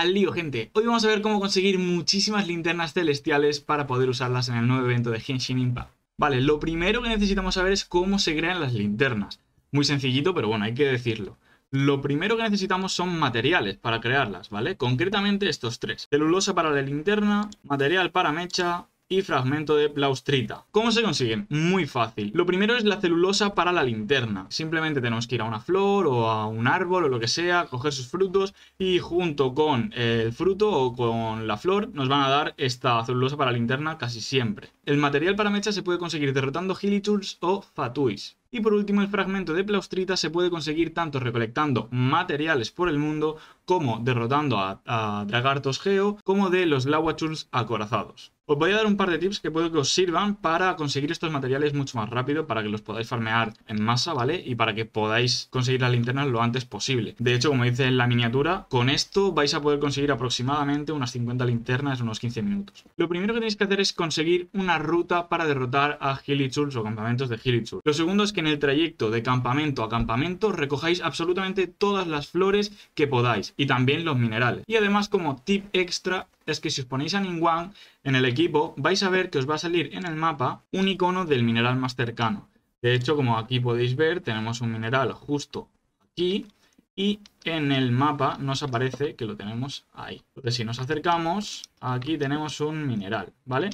al lío, gente. Hoy vamos a ver cómo conseguir muchísimas linternas celestiales para poder usarlas en el nuevo evento de Henshin Impact. Vale, lo primero que necesitamos saber es cómo se crean las linternas. Muy sencillito, pero bueno, hay que decirlo. Lo primero que necesitamos son materiales para crearlas, ¿vale? Concretamente estos tres. Celulosa para la linterna, material para mecha y fragmento de plaustrita. ¿Cómo se consiguen? Muy fácil. Lo primero es la celulosa para la linterna. Simplemente tenemos que ir a una flor o a un árbol o lo que sea, coger sus frutos y junto con el fruto o con la flor nos van a dar esta celulosa para la linterna casi siempre. El material para mecha se puede conseguir derrotando tools o Fatuis. Y por último, el fragmento de Plaustrita se puede conseguir tanto recolectando materiales por el mundo, como derrotando a, Dragartos Geo, como de los Glawachuls acorazados. Os voy a dar un par de tips que puedo que os sirvan para conseguir estos materiales mucho más rápido, para que los podáis farmear en masa, ¿vale? Y para que podáis conseguir las linternas lo antes posible. De hecho, como dice en la miniatura, con esto vais a poder conseguir aproximadamente unas 50 linternas en unos 15 minutos. Lo primero que tenéis que hacer es conseguir una ruta para derrotar a Gilichuls o campamentos de Hilichuls. Lo segundo es que en el trayecto de campamento a campamento recojáis absolutamente todas las flores que podáis y también los minerales. Y además como tip extra es que si os ponéis a Ningguang en el equipo vais a ver que os va a salir en el mapa un icono del mineral más cercano. De hecho, como aquí podéis ver, tenemos un mineral justo aquí y en el mapa nos aparece que lo tenemos ahí. Entonces, si nos acercamos, aquí tenemos un mineral, ¿vale?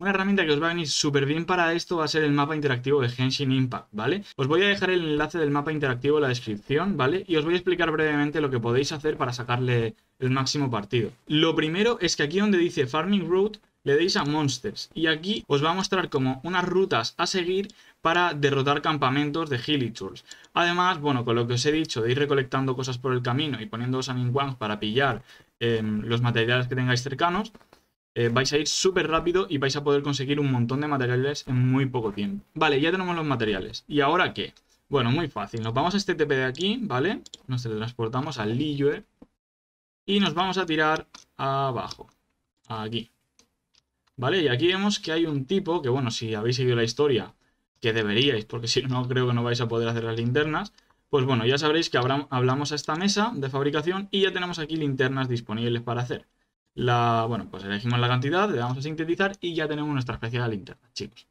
Una herramienta que os va a venir súper bien para esto va a ser el mapa interactivo de Henshin Impact, ¿vale? Os voy a dejar el enlace del mapa interactivo en la descripción, ¿vale? Y os voy a explicar brevemente lo que podéis hacer para sacarle el máximo partido. Lo primero es que aquí donde dice Farming Route, le deis a Monsters. Y aquí os va a mostrar como unas rutas a seguir para derrotar campamentos de Tools. Además, bueno, con lo que os he dicho, de ir recolectando cosas por el camino y poniéndoos a ningwang para pillar em, los materiales que tengáis cercanos, eh, vais a ir súper rápido y vais a poder conseguir un montón de materiales en muy poco tiempo. Vale, ya tenemos los materiales. ¿Y ahora qué? Bueno, muy fácil. Nos vamos a este TP de aquí, ¿vale? Nos teletransportamos al Liyue. Y nos vamos a tirar abajo. Aquí. ¿Vale? Y aquí vemos que hay un tipo que, bueno, si habéis seguido la historia, que deberíais, porque si no creo que no vais a poder hacer las linternas. Pues bueno, ya sabréis que hablamos a esta mesa de fabricación y ya tenemos aquí linternas disponibles para hacer la, bueno, pues elegimos la cantidad, le damos a sintetizar y ya tenemos nuestra especie de linterna, chicos.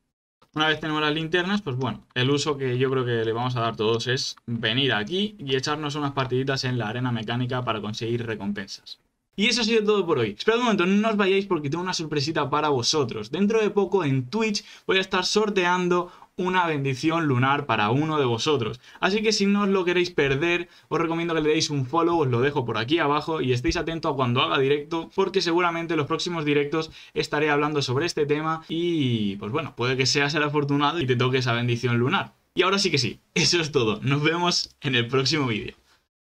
Una vez tenemos las linternas, pues bueno, el uso que yo creo que le vamos a dar todos es venir aquí y echarnos unas partiditas en la arena mecánica para conseguir recompensas. Y eso ha sido todo por hoy. Espero un momento, no os vayáis porque tengo una sorpresita para vosotros. Dentro de poco en Twitch voy a estar sorteando una bendición lunar para uno de vosotros. Así que si no os lo queréis perder, os recomiendo que le deis un follow, os lo dejo por aquí abajo y estéis atentos a cuando haga directo, porque seguramente en los próximos directos estaré hablando sobre este tema y pues bueno, puede que seas el afortunado y te toque esa bendición lunar. Y ahora sí que sí, eso es todo, nos vemos en el próximo vídeo.